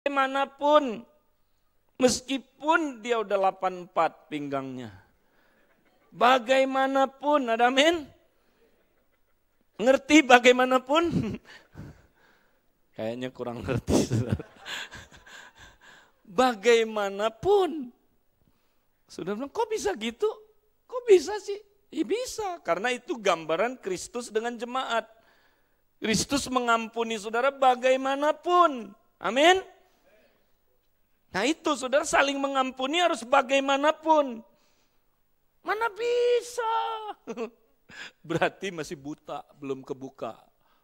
Bagaimanapun, meskipun dia udah 84 pinggangnya. Bagaimanapun, ada amin? Ngerti bagaimanapun? Kayaknya kurang ngerti. Bagaimanapun. Sudah bilang, kok bisa gitu? Kok bisa sih? Ya bisa, karena itu gambaran Kristus dengan jemaat. Kristus mengampuni saudara bagaimanapun. Amin. Nah itu saudara saling mengampuni harus bagaimanapun. Mana bisa? Berarti masih buta, belum kebuka.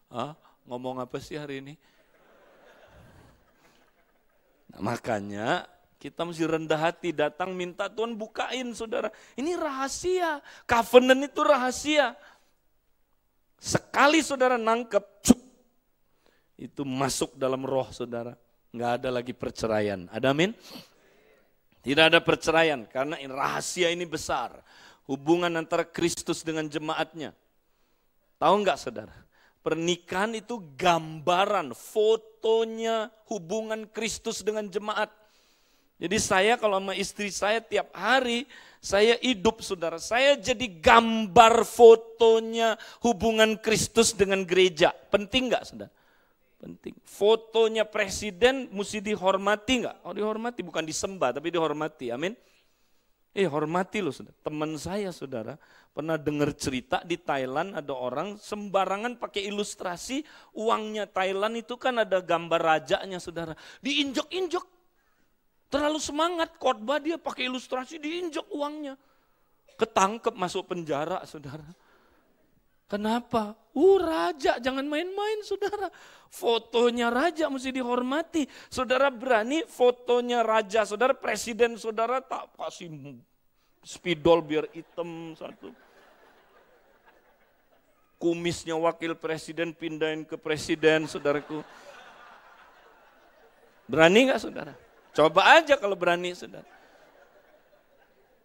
Hah? Ngomong apa sih hari ini? Nah, makanya kita mesti rendah hati datang minta Tuhan bukain saudara. Ini rahasia, covenant itu rahasia. Sekali saudara nangkep, cuk, itu masuk dalam roh saudara nggak ada lagi perceraian. Ada amin? Tidak ada perceraian karena rahasia ini besar. Hubungan antara Kristus dengan jemaatnya. Tahu nggak saudara? Pernikahan itu gambaran, fotonya hubungan Kristus dengan jemaat. Jadi saya kalau sama istri saya tiap hari saya hidup saudara, saya jadi gambar fotonya hubungan Kristus dengan gereja. Penting nggak saudara? penting. Fotonya presiden mesti dihormati nggak? Oh dihormati, bukan disembah tapi dihormati. Amin. Eh hormati loh saudara. Teman saya saudara pernah dengar cerita di Thailand ada orang sembarangan pakai ilustrasi uangnya Thailand itu kan ada gambar rajanya saudara. Diinjek-injek. Terlalu semangat khotbah dia pakai ilustrasi diinjek uangnya. Ketangkep masuk penjara saudara. Kenapa? Uh raja, jangan main-main saudara. Fotonya raja mesti dihormati. Saudara berani fotonya raja, saudara presiden saudara tak kasih spidol biar hitam satu. Kumisnya wakil presiden pindahin ke presiden saudaraku. Berani nggak saudara? Coba aja kalau berani saudara.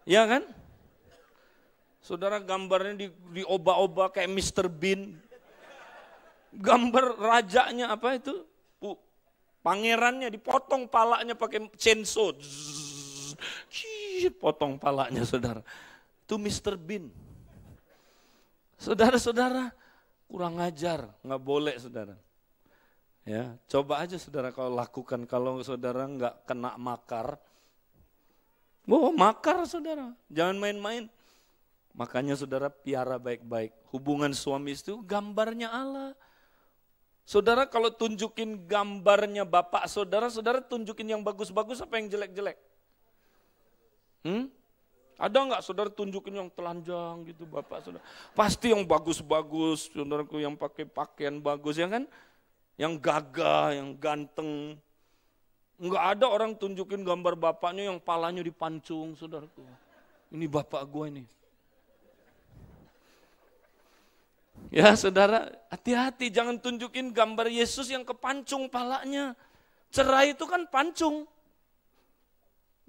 Ya kan? Saudara gambarnya di, diobah-obah kayak Mr. Bean. Gambar rajanya apa itu? Pangerannya dipotong palanya pakai chainsaw. potong palanya saudara. Itu Mr. Bean. Saudara-saudara, kurang ajar, nggak boleh saudara. Ya, coba aja saudara kalau lakukan, kalau saudara nggak kena makar, oh makar saudara, jangan main-main. Makanya saudara piara baik-baik. Hubungan suami istri gambarnya Allah. Saudara kalau tunjukin gambarnya bapak saudara, saudara tunjukin yang bagus-bagus apa yang jelek-jelek? Hmm? Ada nggak saudara tunjukin yang telanjang gitu bapak saudara? Pasti yang bagus-bagus, saudaraku yang pakai pakaian bagus ya kan? Yang gagah, yang ganteng. Enggak ada orang tunjukin gambar bapaknya yang palanya dipancung saudaraku. Ini bapak gue ini. Ya saudara, hati-hati jangan tunjukin gambar Yesus yang kepancung palanya. Cerai itu kan pancung.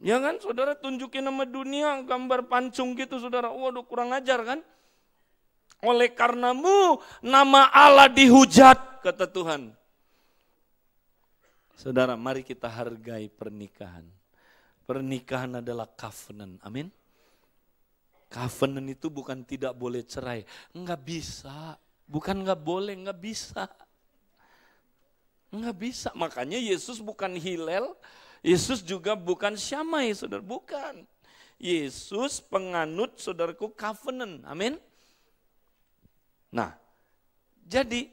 Ya kan, saudara tunjukin nama dunia gambar pancung gitu saudara. Waduh kurang ajar kan. Oleh karenamu nama Allah dihujat, kata Tuhan. Saudara, mari kita hargai pernikahan. Pernikahan adalah covenant, amin. Covenant itu bukan tidak boleh cerai. Enggak bisa. Bukan enggak boleh, enggak bisa. Enggak bisa. Makanya Yesus bukan Hilel, Yesus juga bukan Syamai, saudara. Bukan. Yesus penganut saudaraku covenant. Amin. Nah, jadi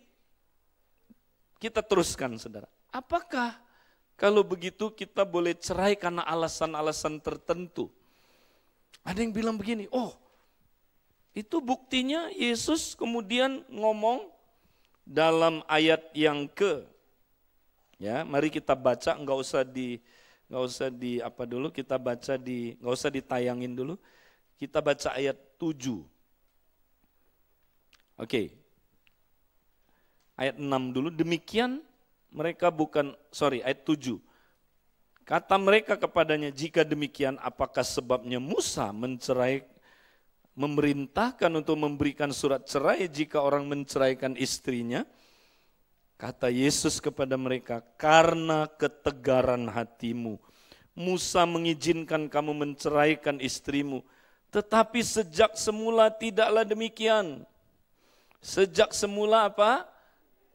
kita teruskan saudara. Apakah kalau begitu kita boleh cerai karena alasan-alasan tertentu? Ada yang bilang begini, oh itu buktinya Yesus kemudian ngomong dalam ayat yang ke ya mari kita baca nggak usah di nggak usah di apa dulu kita baca di nggak usah ditayangin dulu kita baca ayat 7 oke ayat 6 dulu demikian mereka bukan sorry ayat 7 Kata mereka kepadanya, jika demikian apakah sebabnya Musa mencerai memerintahkan untuk memberikan surat cerai jika orang menceraikan istrinya? Kata Yesus kepada mereka, karena ketegaran hatimu. Musa mengizinkan kamu menceraikan istrimu, tetapi sejak semula tidaklah demikian. Sejak semula apa?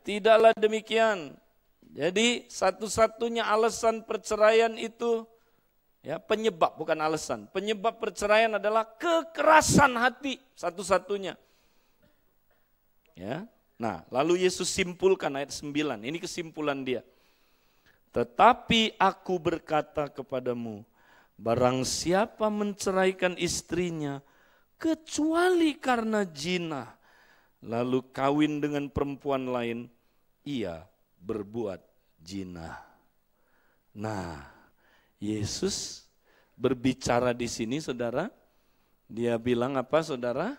Tidaklah demikian. Jadi satu-satunya alasan perceraian itu ya penyebab bukan alasan. Penyebab perceraian adalah kekerasan hati satu-satunya. Ya. Nah, lalu Yesus simpulkan ayat 9. Ini kesimpulan dia. Tetapi aku berkata kepadamu, barang siapa menceraikan istrinya kecuali karena jinah, lalu kawin dengan perempuan lain, ia berbuat jina. Nah, Yesus berbicara di sini saudara, dia bilang apa saudara?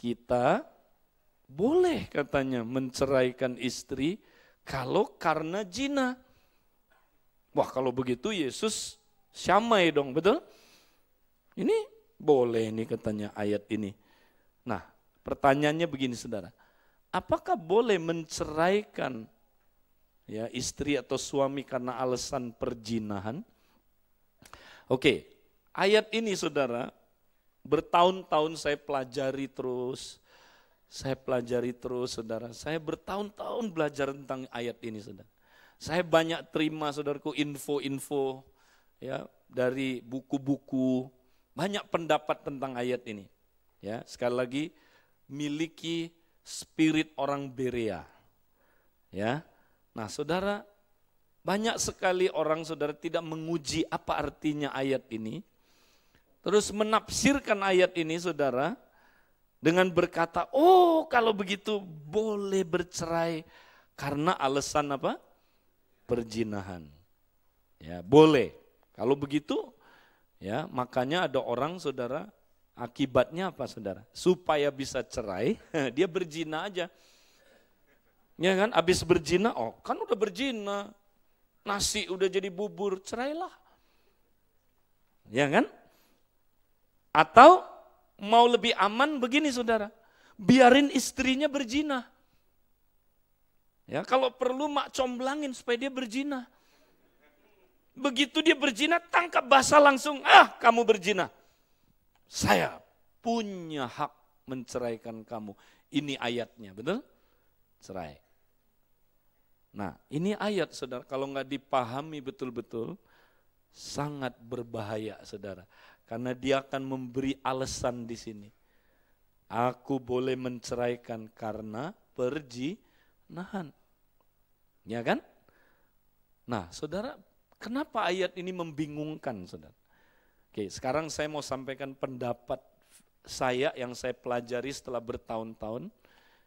Kita boleh katanya menceraikan istri kalau karena jina. Wah kalau begitu Yesus syamai dong betul? Ini boleh ini katanya ayat ini. Nah pertanyaannya begini saudara. Apakah boleh menceraikan ya istri atau suami karena alasan perjinahan. Oke, ayat ini saudara bertahun-tahun saya pelajari terus, saya pelajari terus saudara, saya bertahun-tahun belajar tentang ayat ini saudara. Saya banyak terima saudaraku info-info ya dari buku-buku, banyak pendapat tentang ayat ini. Ya, sekali lagi miliki spirit orang Berea. Ya, Nah saudara, banyak sekali orang saudara tidak menguji apa artinya ayat ini. Terus menafsirkan ayat ini saudara dengan berkata, oh kalau begitu boleh bercerai karena alasan apa? Perjinahan. Ya boleh. Kalau begitu ya makanya ada orang saudara akibatnya apa saudara? Supaya bisa cerai dia berjinah aja. Ya kan, habis berjina, oh kan udah berjina, Nasi udah jadi bubur, cerailah. Ya kan? Atau mau lebih aman begini saudara, biarin istrinya berjina. Ya, kalau perlu mak comblangin supaya dia berjina. Begitu dia berjina tangkap basah langsung, ah kamu berjina, Saya punya hak menceraikan kamu. Ini ayatnya, betul? Cerai. Nah ini ayat saudara kalau nggak dipahami betul-betul sangat berbahaya saudara. Karena dia akan memberi alasan di sini. Aku boleh menceraikan karena pergi, nahan, Ya kan? Nah saudara kenapa ayat ini membingungkan saudara? Oke sekarang saya mau sampaikan pendapat saya yang saya pelajari setelah bertahun-tahun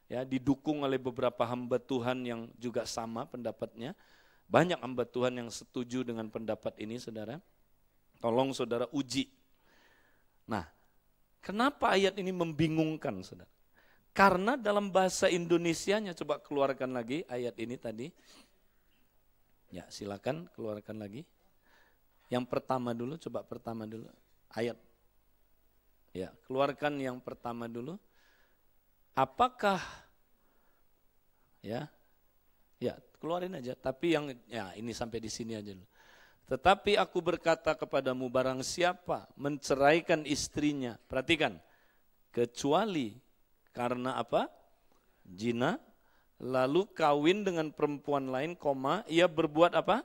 ya didukung oleh beberapa hamba Tuhan yang juga sama pendapatnya. Banyak hamba Tuhan yang setuju dengan pendapat ini, saudara. Tolong saudara uji. Nah, kenapa ayat ini membingungkan, saudara? Karena dalam bahasa Indonesianya, coba keluarkan lagi ayat ini tadi. Ya, silakan keluarkan lagi. Yang pertama dulu, coba pertama dulu. Ayat. Ya, keluarkan yang pertama dulu. Apakah Ya. Ya, keluarin aja. Tapi yang ya ini sampai di sini aja Tetapi aku berkata kepadamu barang siapa menceraikan istrinya. Perhatikan. Kecuali karena apa? Jina. Lalu kawin dengan perempuan lain, koma, ia berbuat apa?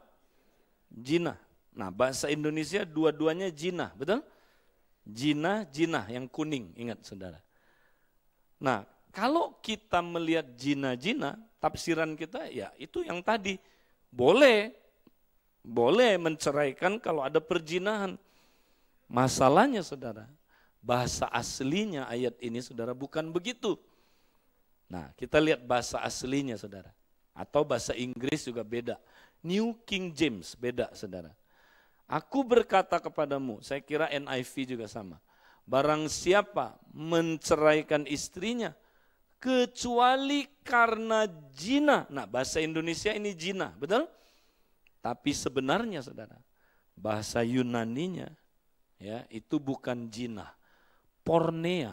Jina. Nah bahasa Indonesia dua-duanya jina, betul? Jina, jina yang kuning, ingat saudara. Nah kalau kita melihat jina-jina, tafsiran kita ya itu yang tadi. Boleh, boleh menceraikan kalau ada perjinahan. Masalahnya saudara, bahasa aslinya ayat ini saudara bukan begitu. Nah kita lihat bahasa aslinya saudara. Atau bahasa Inggris juga beda. New King James beda saudara. Aku berkata kepadamu, saya kira NIV juga sama. Barang siapa menceraikan istrinya, kecuali karena jina. Nah, bahasa Indonesia ini jina, betul? Tapi sebenarnya Saudara, bahasa Yunaninya ya, itu bukan jina. Pornea.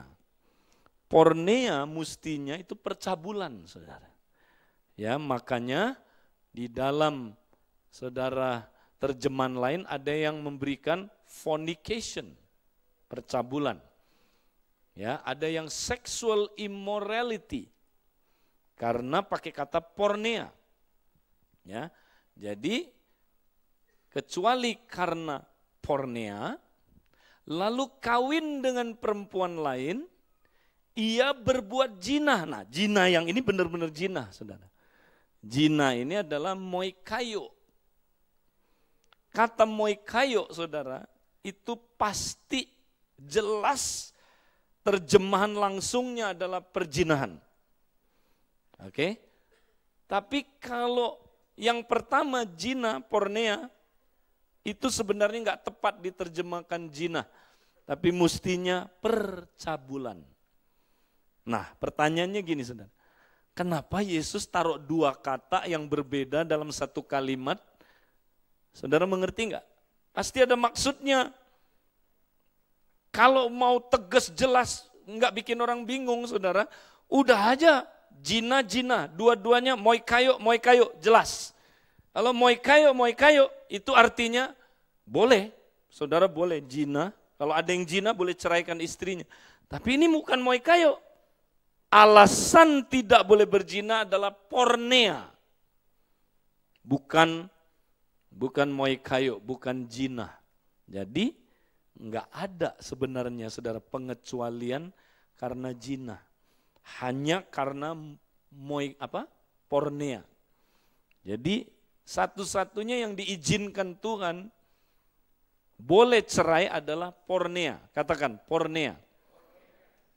Pornea mestinya itu percabulan, Saudara. Ya, makanya di dalam Saudara terjemahan lain ada yang memberikan fornication, percabulan. Ya, ada yang sexual immorality karena pakai kata pornea. Ya. Jadi kecuali karena pornea lalu kawin dengan perempuan lain ia berbuat jinah. Nah, jinah yang ini benar-benar jinah, Saudara. Jinah ini adalah moikayo. Kata moikayo, Saudara, itu pasti jelas terjemahan langsungnya adalah perjinahan. Oke. Okay? Tapi kalau yang pertama jina pornea itu sebenarnya nggak tepat diterjemahkan jina, tapi mustinya percabulan. Nah, pertanyaannya gini saudara, kenapa Yesus taruh dua kata yang berbeda dalam satu kalimat? Saudara mengerti nggak? Pasti ada maksudnya. Kalau mau tegas jelas, nggak bikin orang bingung saudara, udah aja jina-jina, dua-duanya moi kayo, moi kayo, jelas. Kalau moi kayo, moi kayo, itu artinya boleh, saudara boleh jina, kalau ada yang jina boleh ceraikan istrinya. Tapi ini bukan moi kayo, alasan tidak boleh berjina adalah pornea. Bukan bukan kayo bukan jina. Jadi nggak ada sebenarnya saudara pengecualian karena jina. Hanya karena moi apa? pornea. Jadi satu-satunya yang diizinkan Tuhan boleh cerai adalah pornea. Katakan pornea.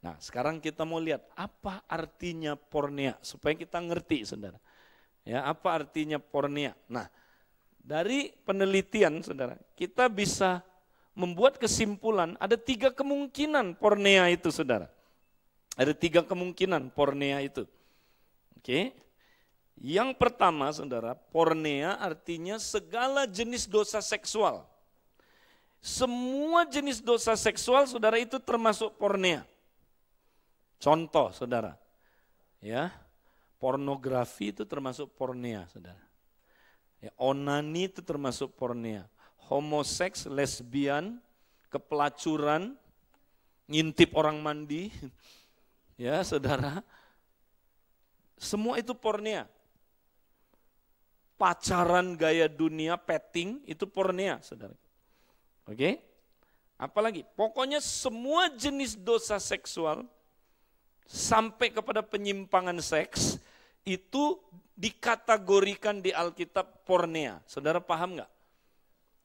Nah, sekarang kita mau lihat apa artinya pornea supaya kita ngerti, Saudara. Ya, apa artinya pornea? Nah, dari penelitian Saudara, kita bisa membuat kesimpulan ada tiga kemungkinan pornea itu saudara. Ada tiga kemungkinan pornea itu. Oke. Yang pertama saudara, pornea artinya segala jenis dosa seksual. Semua jenis dosa seksual saudara itu termasuk pornea. Contoh saudara, ya pornografi itu termasuk pornea saudara. Ya, onani itu termasuk pornea homoseks, lesbian, kepelacuran, ngintip orang mandi, ya saudara, semua itu pornia. Pacaran gaya dunia, petting, itu pornia saudara. Oke, apalagi, pokoknya semua jenis dosa seksual sampai kepada penyimpangan seks itu dikategorikan di Alkitab pornea. Saudara paham nggak?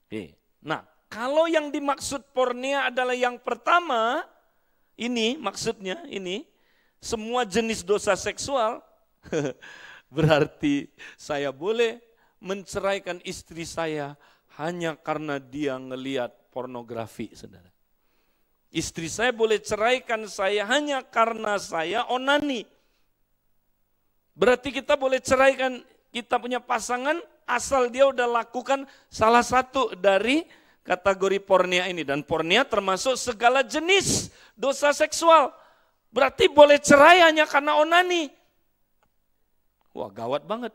Iya. Nah, kalau yang dimaksud pornia adalah yang pertama, ini maksudnya ini semua jenis dosa seksual, berarti saya boleh menceraikan istri saya hanya karena dia ngeliat pornografi, saudara. Istri saya boleh ceraikan saya hanya karena saya onani. Berarti kita boleh ceraikan kita punya pasangan asal dia udah lakukan salah satu dari kategori pornia ini dan pornia termasuk segala jenis dosa seksual. Berarti boleh cerai hanya karena onani. Wah, gawat banget.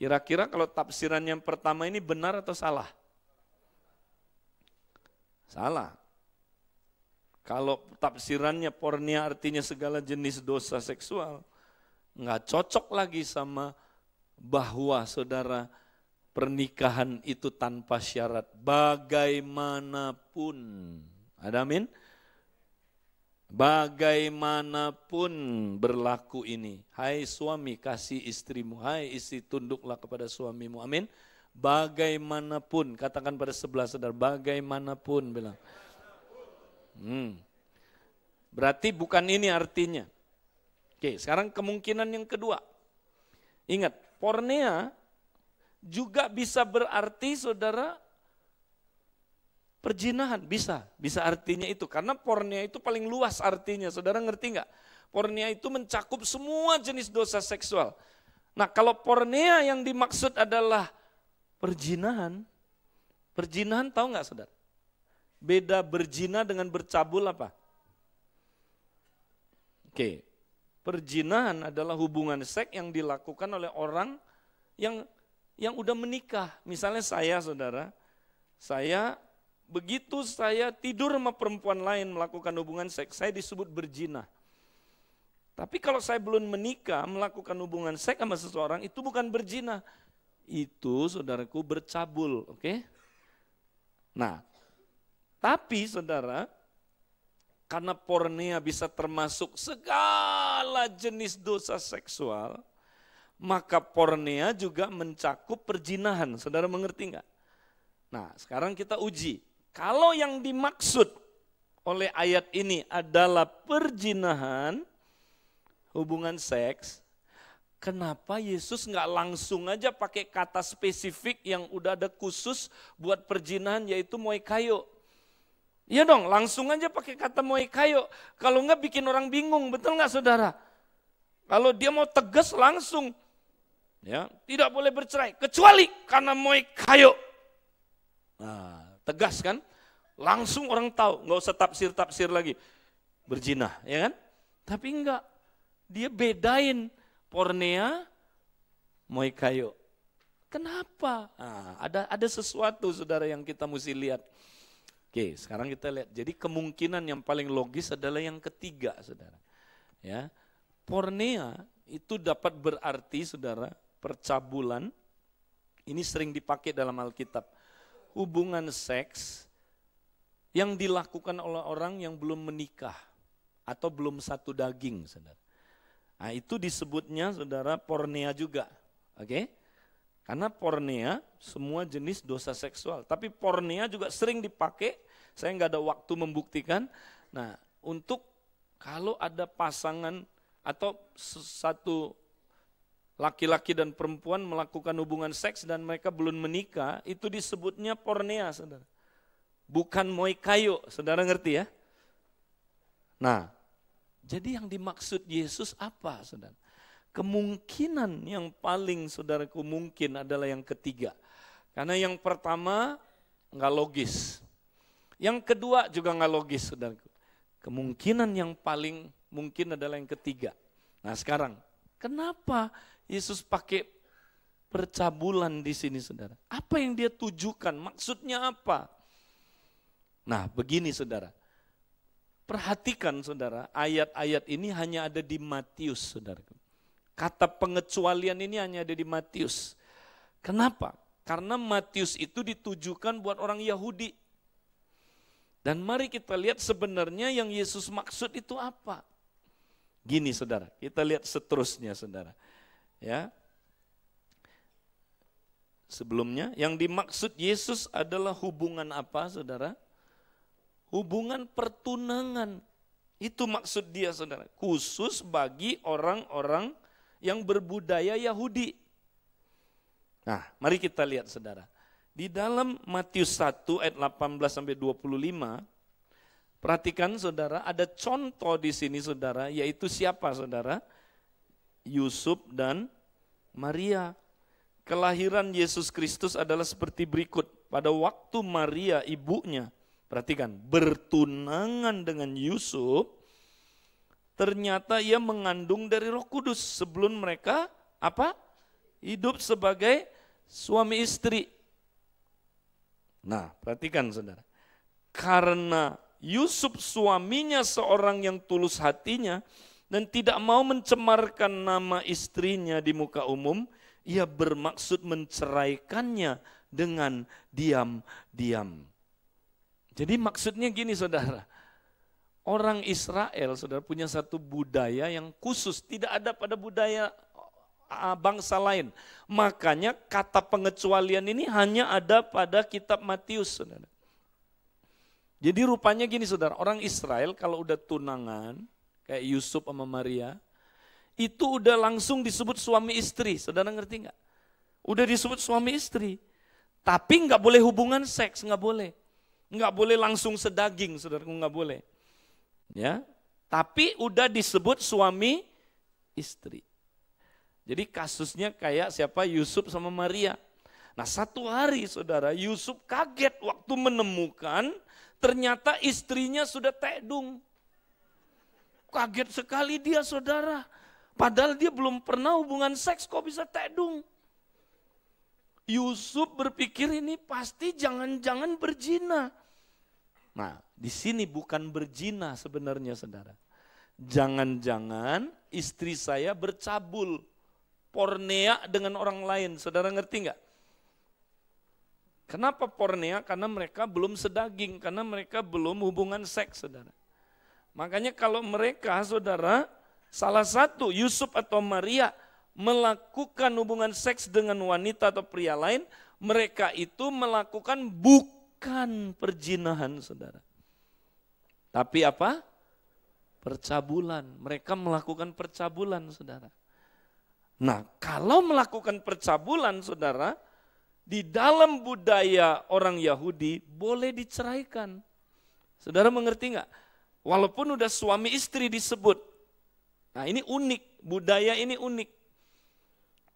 Kira-kira kalau tafsiran yang pertama ini benar atau salah? Salah. Kalau tafsirannya pornia artinya segala jenis dosa seksual, nggak cocok lagi sama bahwa saudara pernikahan itu tanpa syarat bagaimanapun. Ada amin? Bagaimanapun berlaku ini. Hai suami kasih istrimu, hai istri tunduklah kepada suamimu. Amin. Bagaimanapun, katakan pada sebelah saudara, bagaimanapun bilang. Hmm. Berarti bukan ini artinya. Oke, sekarang kemungkinan yang kedua. Ingat, pornea juga bisa berarti saudara perjinahan bisa bisa artinya itu karena pornea itu paling luas artinya saudara ngerti nggak pornea itu mencakup semua jenis dosa seksual nah kalau pornea yang dimaksud adalah perjinahan perjinahan tahu nggak saudara beda berjina dengan bercabul apa oke Perjinahan adalah hubungan seks yang dilakukan oleh orang yang yang udah menikah. Misalnya saya saudara, saya begitu saya tidur sama perempuan lain melakukan hubungan seks, saya disebut berjinah. Tapi kalau saya belum menikah melakukan hubungan seks sama seseorang itu bukan berjinah. Itu saudaraku bercabul, oke? Okay? Nah, tapi saudara, karena pornea bisa termasuk segala jenis dosa seksual, maka pornea juga mencakup perjinahan. Saudara mengerti nggak? Nah, sekarang kita uji. Kalau yang dimaksud oleh ayat ini adalah perjinahan, hubungan seks, kenapa Yesus nggak langsung aja pakai kata spesifik yang udah ada khusus buat perjinahan yaitu moikayo. Iya dong, langsung aja pakai kata kayo. Kalau enggak bikin orang bingung, betul enggak saudara? Kalau dia mau tegas langsung, ya tidak boleh bercerai kecuali karena moikayo. Nah, tegas kan? Langsung orang tahu, enggak usah tafsir-tafsir lagi. Berjinah, ya kan? Tapi enggak, dia bedain pornea kayo. Kenapa? Nah, ada ada sesuatu saudara yang kita mesti lihat. Oke, sekarang kita lihat. Jadi kemungkinan yang paling logis adalah yang ketiga, saudara. Ya, pornea itu dapat berarti, saudara, percabulan. Ini sering dipakai dalam Alkitab. Hubungan seks yang dilakukan oleh orang yang belum menikah atau belum satu daging, saudara. Nah, itu disebutnya, saudara, pornea juga. Oke? Karena pornea semua jenis dosa seksual. Tapi pornea juga sering dipakai. Saya nggak ada waktu membuktikan. Nah untuk kalau ada pasangan atau satu laki-laki dan perempuan melakukan hubungan seks dan mereka belum menikah, itu disebutnya pornea, saudara. Bukan kayu, saudara ngerti ya? Nah, jadi yang dimaksud Yesus apa, saudara? Kemungkinan yang paling saudaraku mungkin adalah yang ketiga. Karena yang pertama nggak logis. Yang kedua juga nggak logis saudaraku. Kemungkinan yang paling mungkin adalah yang ketiga. Nah sekarang, kenapa Yesus pakai percabulan di sini saudara? Apa yang dia tujukan? Maksudnya apa? Nah begini saudara, perhatikan saudara, ayat-ayat ini hanya ada di Matius saudaraku. Kata pengecualian ini hanya ada di Matius. Kenapa? Karena Matius itu ditujukan buat orang Yahudi. Dan mari kita lihat sebenarnya yang Yesus maksud itu apa. Gini saudara, kita lihat seterusnya saudara. Ya. Sebelumnya yang dimaksud Yesus adalah hubungan apa saudara? Hubungan pertunangan. Itu maksud dia saudara, khusus bagi orang-orang yang berbudaya Yahudi. Nah, mari kita lihat saudara. Di dalam Matius 1 ayat 18 sampai 25, perhatikan saudara, ada contoh di sini saudara, yaitu siapa saudara? Yusuf dan Maria. Kelahiran Yesus Kristus adalah seperti berikut. Pada waktu Maria ibunya, perhatikan, bertunangan dengan Yusuf, ternyata ia mengandung dari Roh Kudus sebelum mereka apa? hidup sebagai suami istri. Nah, perhatikan Saudara. Karena Yusuf suaminya seorang yang tulus hatinya dan tidak mau mencemarkan nama istrinya di muka umum, ia bermaksud menceraikannya dengan diam-diam. Jadi maksudnya gini Saudara, Orang Israel, saudara, punya satu budaya yang khusus, tidak ada pada budaya bangsa lain. Makanya kata pengecualian ini hanya ada pada kitab Matius, saudara. Jadi rupanya gini saudara, orang Israel kalau udah tunangan, kayak Yusuf sama Maria, itu udah langsung disebut suami istri, saudara ngerti nggak? Udah disebut suami istri, tapi nggak boleh hubungan seks, nggak boleh. Nggak boleh langsung sedaging, saudara nggak boleh. Ya. Tapi udah disebut suami istri. Jadi kasusnya kayak siapa Yusuf sama Maria. Nah satu hari saudara Yusuf kaget waktu menemukan ternyata istrinya sudah tedung. Kaget sekali dia saudara. Padahal dia belum pernah hubungan seks kok bisa tedung? Yusuf berpikir ini pasti jangan-jangan berzina. Nah di sini bukan berzina sebenarnya saudara. Jangan-jangan istri saya bercabul pornea dengan orang lain. Saudara ngerti nggak? Kenapa pornea? Karena mereka belum sedaging, karena mereka belum hubungan seks, saudara. Makanya kalau mereka, saudara, salah satu Yusuf atau Maria melakukan hubungan seks dengan wanita atau pria lain, mereka itu melakukan bukan perjinahan, saudara tapi apa? Percabulan. Mereka melakukan percabulan, saudara. Nah, kalau melakukan percabulan, saudara, di dalam budaya orang Yahudi boleh diceraikan. Saudara mengerti nggak? Walaupun udah suami istri disebut. Nah ini unik, budaya ini unik.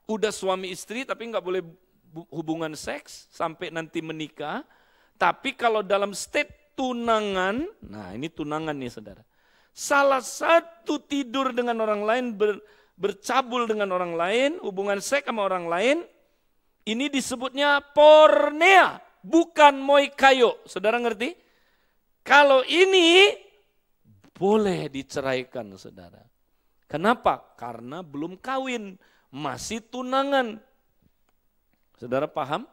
Udah suami istri tapi nggak boleh hubungan seks sampai nanti menikah. Tapi kalau dalam state tunangan, nah ini tunangan nih saudara. Salah satu tidur dengan orang lain, ber, bercabul dengan orang lain, hubungan seks sama orang lain, ini disebutnya pornea, bukan moikayo. Saudara ngerti? Kalau ini boleh diceraikan saudara. Kenapa? Karena belum kawin, masih tunangan. Saudara paham?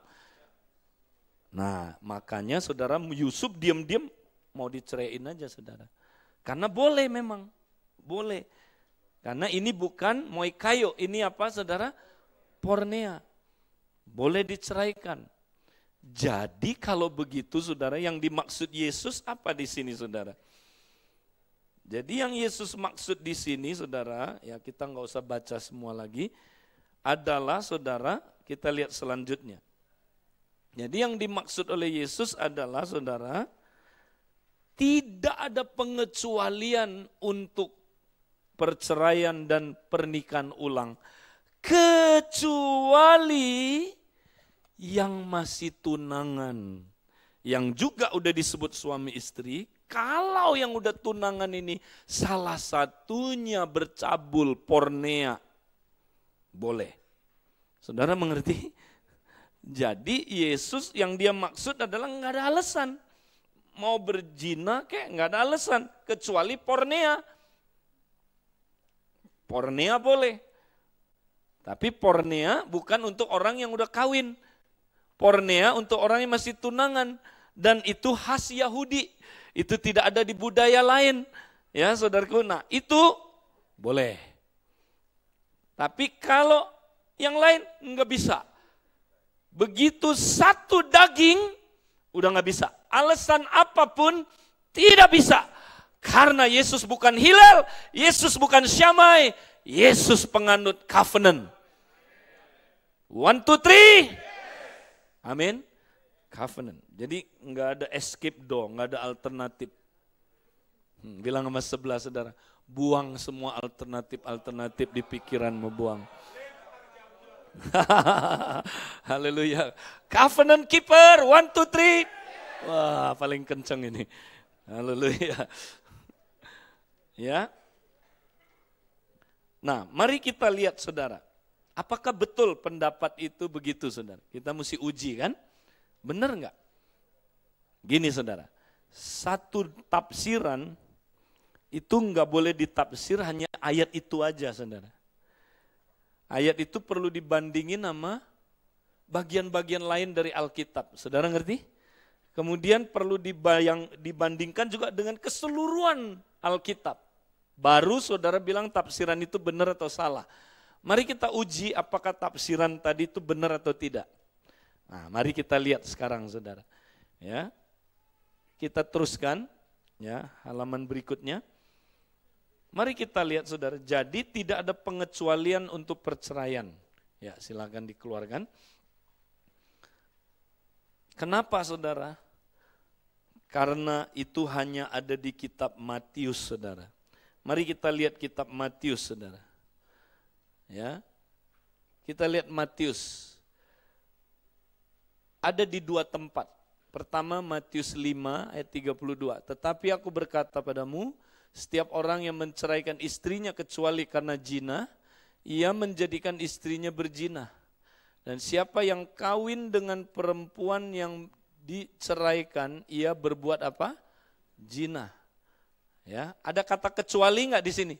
Nah, makanya saudara Yusuf diam-diam mau diceraiin aja saudara. Karena boleh memang, boleh. Karena ini bukan moikayo, ini apa saudara? Pornea. Boleh diceraikan. Jadi kalau begitu saudara yang dimaksud Yesus apa di sini saudara? Jadi yang Yesus maksud di sini saudara, ya kita nggak usah baca semua lagi, adalah saudara kita lihat selanjutnya. Jadi yang dimaksud oleh Yesus adalah saudara, tidak ada pengecualian untuk perceraian dan pernikahan ulang. Kecuali yang masih tunangan. Yang juga udah disebut suami istri, kalau yang udah tunangan ini salah satunya bercabul pornea, boleh. Saudara mengerti? Jadi Yesus yang dia maksud adalah nggak ada alasan. Mau berjina kayak nggak ada alasan. Kecuali pornea. Pornea boleh. Tapi pornea bukan untuk orang yang udah kawin. Pornea untuk orang yang masih tunangan. Dan itu khas Yahudi. Itu tidak ada di budaya lain. Ya saudaraku, nah itu boleh. Tapi kalau yang lain nggak bisa. Begitu satu daging, udah nggak bisa. Alasan apapun tidak bisa. Karena Yesus bukan Hilal, Yesus bukan Syamai, Yesus penganut covenant. One, two, three. Amin. Covenant. Jadi nggak ada escape door, nggak ada alternatif. Hmm, bilang sama sebelah saudara, buang semua alternatif-alternatif di pikiranmu, buang. Haleluya. Covenant keeper, one, two, three. Wah, paling kenceng ini. Haleluya. Ya. Nah, mari kita lihat saudara. Apakah betul pendapat itu begitu saudara? Kita mesti uji kan? Benar nggak? Gini saudara, satu tafsiran itu nggak boleh ditafsir hanya ayat itu aja saudara. Ayat itu perlu dibandingin sama bagian-bagian lain dari Alkitab. Saudara ngerti? Kemudian perlu dibayang, dibandingkan juga dengan keseluruhan Alkitab. Baru saudara bilang tafsiran itu benar atau salah. Mari kita uji apakah tafsiran tadi itu benar atau tidak. Nah, mari kita lihat sekarang saudara. Ya. Kita teruskan ya, halaman berikutnya. Mari kita lihat saudara, jadi tidak ada pengecualian untuk perceraian. Ya silakan dikeluarkan. Kenapa saudara? Karena itu hanya ada di kitab Matius saudara. Mari kita lihat kitab Matius saudara. Ya, kita lihat Matius. Ada di dua tempat. Pertama Matius 5 ayat 32. Tetapi aku berkata padamu, setiap orang yang menceraikan istrinya kecuali karena jina, ia menjadikan istrinya berjina. Dan siapa yang kawin dengan perempuan yang diceraikan, ia berbuat apa? Jina. Ya, ada kata kecuali nggak di sini?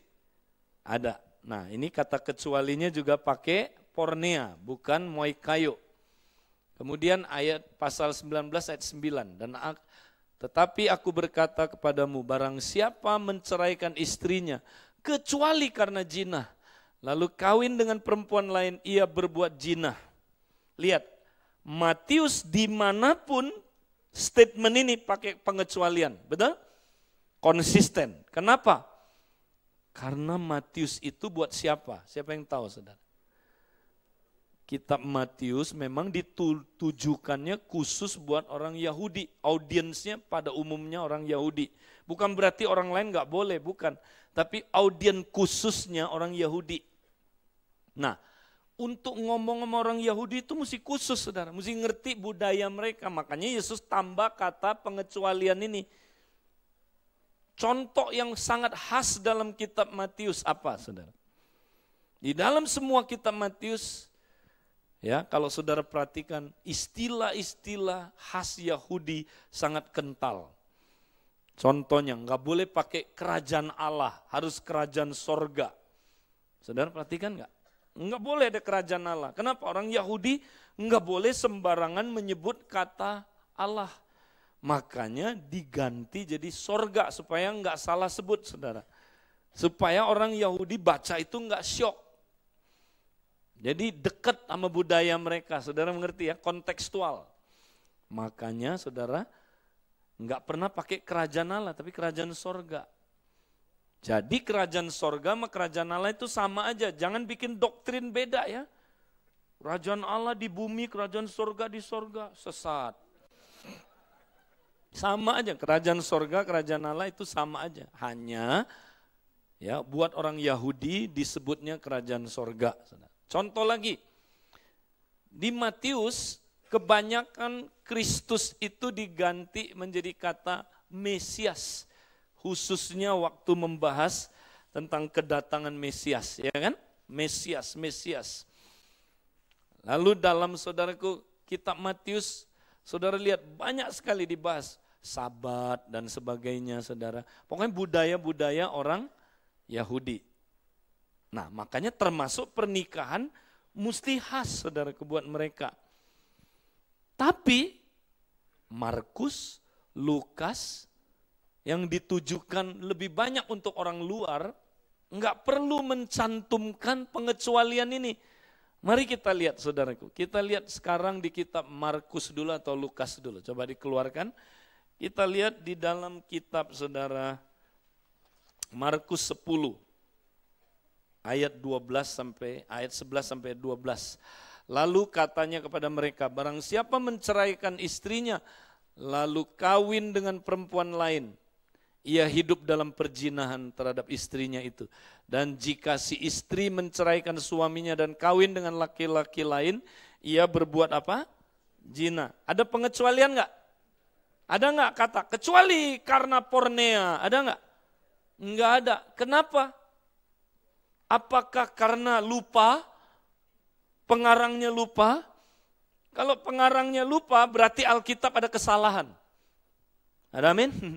Ada. Nah, ini kata kecualinya juga pakai pornea, bukan moikayo. Kemudian ayat pasal 19 ayat 9 dan tetapi aku berkata kepadamu, barang siapa menceraikan istrinya, kecuali karena jinah, lalu kawin dengan perempuan lain, ia berbuat jinah. Lihat, Matius dimanapun statement ini pakai pengecualian, betul? Konsisten. Kenapa? Karena Matius itu buat siapa? Siapa yang tahu saudara? kitab Matius memang ditujukannya khusus buat orang Yahudi. Audiensnya pada umumnya orang Yahudi. Bukan berarti orang lain nggak boleh, bukan. Tapi audiens khususnya orang Yahudi. Nah, untuk ngomong sama orang Yahudi itu mesti khusus saudara, mesti ngerti budaya mereka. Makanya Yesus tambah kata pengecualian ini. Contoh yang sangat khas dalam kitab Matius apa saudara? Di dalam semua kitab Matius Ya, kalau saudara perhatikan istilah-istilah khas Yahudi sangat kental. Contohnya nggak boleh pakai kerajaan Allah, harus kerajaan sorga. Saudara perhatikan nggak? Nggak boleh ada kerajaan Allah. Kenapa orang Yahudi nggak boleh sembarangan menyebut kata Allah? Makanya diganti jadi sorga supaya nggak salah sebut saudara. Supaya orang Yahudi baca itu nggak syok. Jadi dekat sama budaya mereka, saudara mengerti ya, kontekstual. Makanya saudara nggak pernah pakai kerajaan Allah, tapi kerajaan sorga. Jadi kerajaan sorga sama kerajaan Allah itu sama aja, jangan bikin doktrin beda ya. Kerajaan Allah di bumi, kerajaan sorga di sorga, sesat. Sama aja, kerajaan sorga, kerajaan Allah itu sama aja. Hanya ya buat orang Yahudi disebutnya kerajaan sorga. Saudara. Contoh lagi, di Matius kebanyakan Kristus itu diganti menjadi kata Mesias. Khususnya waktu membahas tentang kedatangan Mesias, ya kan? Mesias, Mesias. Lalu dalam saudaraku kitab Matius, saudara lihat banyak sekali dibahas sabat dan sebagainya saudara. Pokoknya budaya-budaya orang Yahudi. Nah makanya termasuk pernikahan mesti khas saudara kebuat mereka. Tapi Markus, Lukas yang ditujukan lebih banyak untuk orang luar nggak perlu mencantumkan pengecualian ini. Mari kita lihat saudaraku, kita lihat sekarang di kitab Markus dulu atau Lukas dulu. Coba dikeluarkan. Kita lihat di dalam kitab saudara Markus 10 ayat 12 sampai ayat 11 sampai 12. Lalu katanya kepada mereka, barang siapa menceraikan istrinya lalu kawin dengan perempuan lain, ia hidup dalam perjinahan terhadap istrinya itu. Dan jika si istri menceraikan suaminya dan kawin dengan laki-laki lain, ia berbuat apa? Jina. Ada pengecualian enggak? Ada enggak kata kecuali karena pornea? Ada enggak? Enggak ada. Kenapa? Apakah karena lupa? Pengarangnya lupa? Kalau pengarangnya lupa berarti Alkitab ada kesalahan. Ada amin?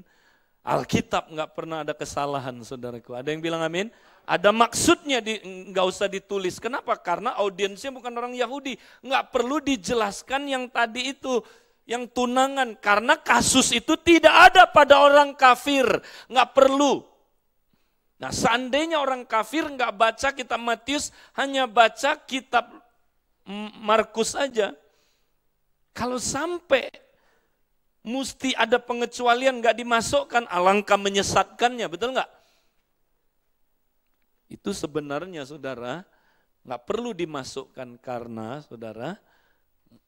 Alkitab nggak pernah ada kesalahan saudaraku. Ada yang bilang amin? Ada maksudnya di, nggak usah ditulis. Kenapa? Karena audiensnya bukan orang Yahudi. Nggak perlu dijelaskan yang tadi itu yang tunangan karena kasus itu tidak ada pada orang kafir. Nggak perlu Nah seandainya orang kafir nggak baca kitab Matius, hanya baca kitab Markus saja. Kalau sampai mesti ada pengecualian nggak dimasukkan, alangkah menyesatkannya, betul nggak? Itu sebenarnya saudara nggak perlu dimasukkan karena saudara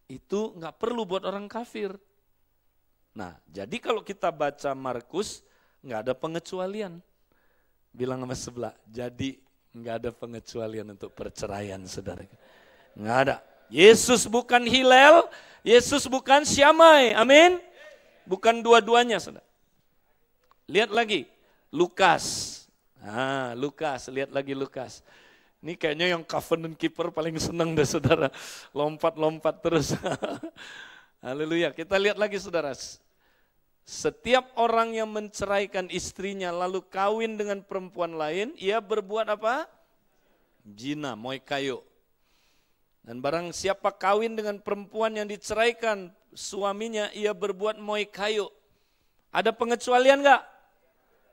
itu nggak perlu buat orang kafir. Nah, jadi kalau kita baca Markus nggak ada pengecualian bilang sama sebelah, jadi nggak ada pengecualian untuk perceraian saudara. Nggak ada. Yesus bukan Hilal, Yesus bukan Syamai, amin. Bukan dua-duanya saudara. Lihat lagi, Lukas. Ah, Lukas, lihat lagi Lukas. Ini kayaknya yang covenant keeper paling senang deh saudara. Lompat-lompat terus. Haleluya. Kita lihat lagi saudara. Setiap orang yang menceraikan istrinya lalu kawin dengan perempuan lain, ia berbuat apa? Jina, moy kayu. Dan barang siapa kawin dengan perempuan yang diceraikan suaminya, ia berbuat moy kayu. Ada pengecualian enggak?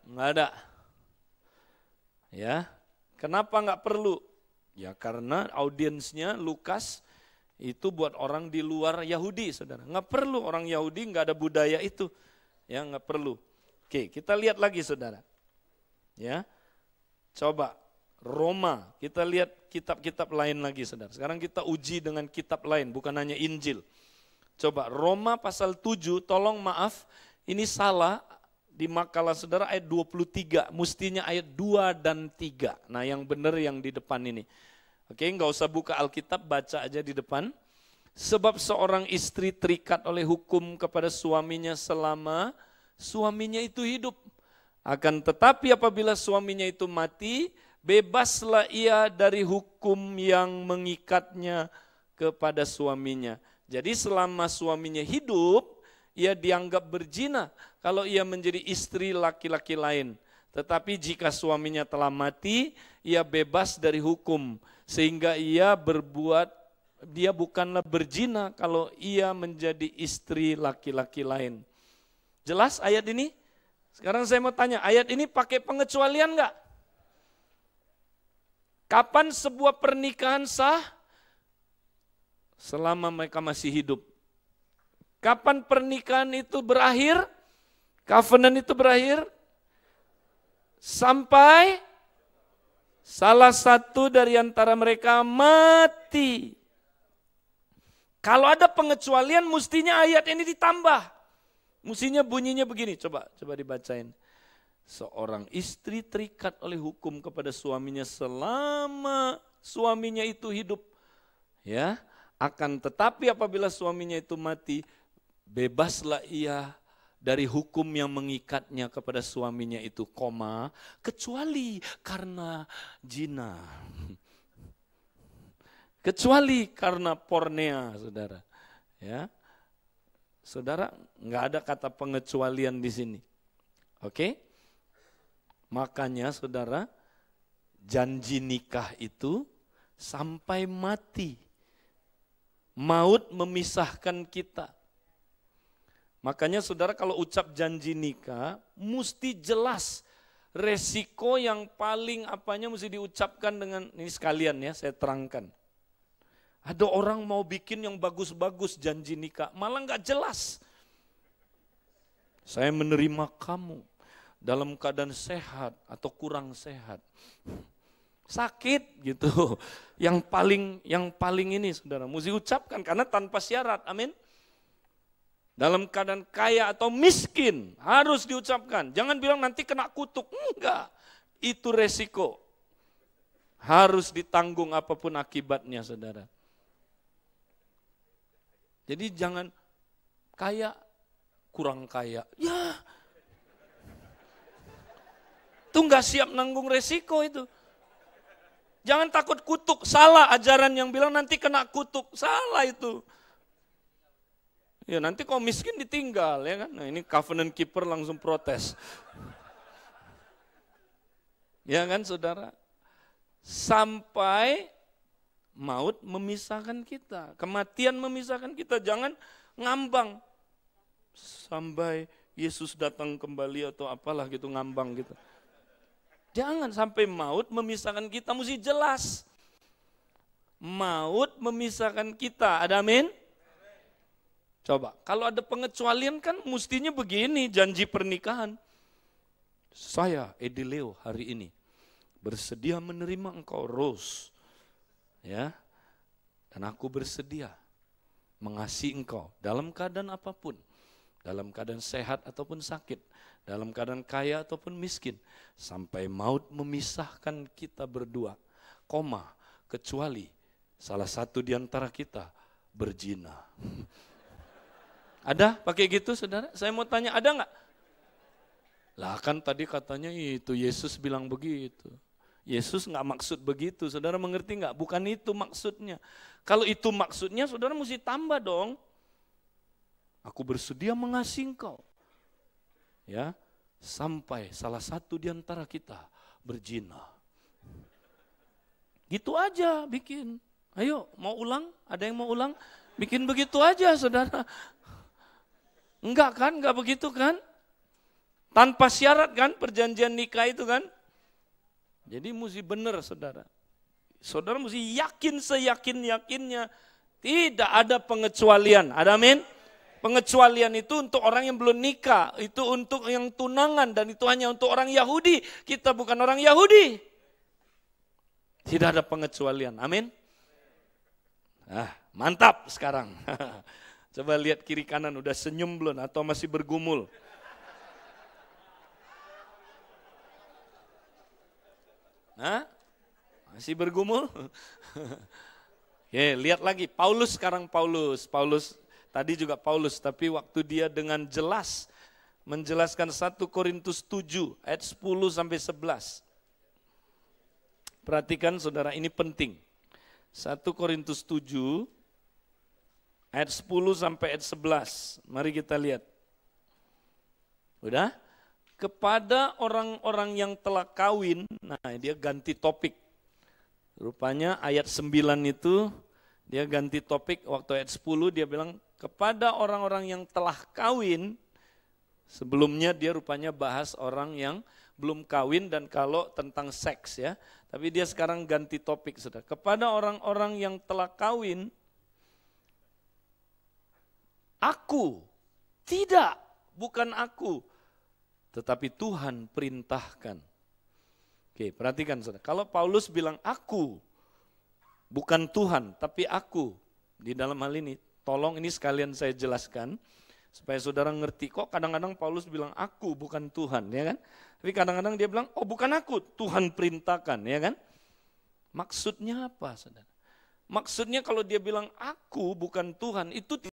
Enggak ada. Ya, kenapa enggak perlu? Ya karena audiensnya Lukas itu buat orang di luar Yahudi, saudara. Enggak perlu orang Yahudi, enggak ada budaya itu. Ya nggak perlu. Oke, kita lihat lagi saudara. Ya, coba Roma, kita lihat kitab-kitab lain lagi saudara. Sekarang kita uji dengan kitab lain, bukan hanya Injil. Coba Roma pasal 7, tolong maaf, ini salah di makalah saudara ayat 23, mestinya ayat 2 dan 3. Nah yang benar yang di depan ini. Oke, nggak usah buka Alkitab, baca aja di depan. Sebab seorang istri terikat oleh hukum kepada suaminya selama suaminya itu hidup. Akan tetapi apabila suaminya itu mati, bebaslah ia dari hukum yang mengikatnya kepada suaminya. Jadi selama suaminya hidup, ia dianggap berzina kalau ia menjadi istri laki-laki lain. Tetapi jika suaminya telah mati, ia bebas dari hukum sehingga ia berbuat dia bukanlah berzina kalau ia menjadi istri laki-laki lain. Jelas ayat ini? Sekarang saya mau tanya, ayat ini pakai pengecualian enggak? Kapan sebuah pernikahan sah? Selama mereka masih hidup. Kapan pernikahan itu berakhir? Covenant itu berakhir? Sampai salah satu dari antara mereka mati. Kalau ada pengecualian mestinya ayat ini ditambah. Mestinya bunyinya begini, coba coba dibacain. Seorang istri terikat oleh hukum kepada suaminya selama suaminya itu hidup. Ya, akan tetapi apabila suaminya itu mati, bebaslah ia dari hukum yang mengikatnya kepada suaminya itu koma kecuali karena jina. Kecuali karena pornea, saudara. Ya, saudara nggak ada kata pengecualian di sini. Oke? Makanya saudara, janji nikah itu sampai mati. Maut memisahkan kita. Makanya saudara kalau ucap janji nikah, mesti jelas resiko yang paling apanya mesti diucapkan dengan, ini sekalian ya saya terangkan. Ada orang mau bikin yang bagus-bagus janji nikah, malah nggak jelas. Saya menerima kamu dalam keadaan sehat atau kurang sehat. Sakit gitu. Yang paling yang paling ini Saudara mesti ucapkan karena tanpa syarat. Amin. Dalam keadaan kaya atau miskin harus diucapkan. Jangan bilang nanti kena kutuk. Enggak. Itu resiko. Harus ditanggung apapun akibatnya Saudara. Jadi jangan kaya kurang kaya. Ya. Itu nggak siap nanggung resiko itu. Jangan takut kutuk, salah ajaran yang bilang nanti kena kutuk, salah itu. Ya nanti kalau miskin ditinggal ya kan. Nah, ini covenant keeper langsung protes. ya kan saudara? Sampai Maut memisahkan kita, kematian memisahkan kita. Jangan ngambang sampai Yesus datang kembali atau apalah gitu ngambang gitu. Jangan sampai maut memisahkan kita, mesti jelas. Maut memisahkan kita, ada amin? Coba, kalau ada pengecualian kan mestinya begini janji pernikahan. Saya Edileo hari ini bersedia menerima engkau Rose ya. Dan aku bersedia mengasihi engkau dalam keadaan apapun. Dalam keadaan sehat ataupun sakit, dalam keadaan kaya ataupun miskin, sampai maut memisahkan kita berdua. Koma, kecuali salah satu di antara kita berjina. Ada pakai gitu saudara? Saya mau tanya ada nggak? Lah kan tadi katanya itu Yesus bilang begitu. Yesus nggak maksud begitu, saudara mengerti nggak? Bukan itu maksudnya. Kalau itu maksudnya, saudara mesti tambah dong. Aku bersedia mengasihi engkau. Ya, sampai salah satu di antara kita berjina. Gitu aja bikin. Ayo, mau ulang? Ada yang mau ulang? Bikin begitu aja, saudara. Enggak kan? Enggak begitu kan? Tanpa syarat kan perjanjian nikah itu kan? Jadi mesti benar saudara. Saudara mesti yakin seyakin-yakinnya tidak ada pengecualian. Ada amin? Pengecualian itu untuk orang yang belum nikah, itu untuk yang tunangan dan itu hanya untuk orang Yahudi. Kita bukan orang Yahudi. Tidak ada pengecualian. Amin. Ah, mantap sekarang. Coba lihat kiri kanan udah senyum belum atau masih bergumul. Nah, Masih bergumul? Oke, lihat lagi. Paulus sekarang Paulus. Paulus tadi juga Paulus, tapi waktu dia dengan jelas menjelaskan 1 Korintus 7 ayat 10 sampai 11. Perhatikan saudara ini penting. 1 Korintus 7 ayat 10 sampai ayat 11. Mari kita lihat. Udah? kepada orang-orang yang telah kawin. Nah, dia ganti topik. Rupanya ayat 9 itu dia ganti topik waktu ayat 10 dia bilang kepada orang-orang yang telah kawin. Sebelumnya dia rupanya bahas orang yang belum kawin dan kalau tentang seks ya. Tapi dia sekarang ganti topik sudah. Kepada orang-orang yang telah kawin aku tidak bukan aku tetapi Tuhan perintahkan. Oke, perhatikan saudara. Kalau Paulus bilang aku, bukan Tuhan, tapi aku. Di dalam hal ini, tolong ini sekalian saya jelaskan. Supaya saudara ngerti, kok kadang-kadang Paulus bilang aku bukan Tuhan, ya kan? Tapi kadang-kadang dia bilang, oh bukan aku, Tuhan perintahkan, ya kan? Maksudnya apa saudara? Maksudnya kalau dia bilang aku bukan Tuhan, itu